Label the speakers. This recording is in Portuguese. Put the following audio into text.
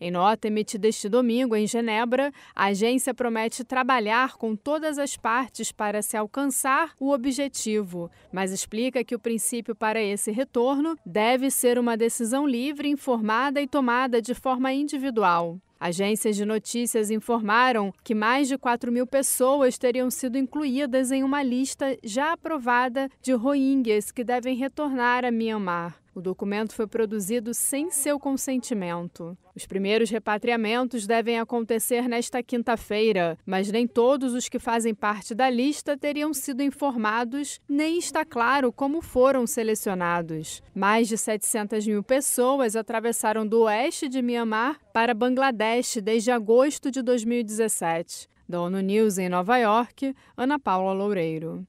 Speaker 1: Em nota emitida este domingo em Genebra, a agência promete trabalhar com todas as partes para se alcançar o objetivo, mas explica que o princípio para esse retorno deve ser uma decisão livre, informada e tomada de forma individual. Agências de notícias informaram que mais de 4 mil pessoas teriam sido incluídas em uma lista já aprovada de rohingyas que devem retornar a Myanmar. O documento foi produzido sem seu consentimento. Os primeiros repatriamentos devem acontecer nesta quinta-feira, mas nem todos os que fazem parte da lista teriam sido informados, nem está claro como foram selecionados. Mais de 700 mil pessoas atravessaram do oeste de Myanmar para Bangladesh desde agosto de 2017. Da ONU News em Nova York, Ana Paula Loureiro.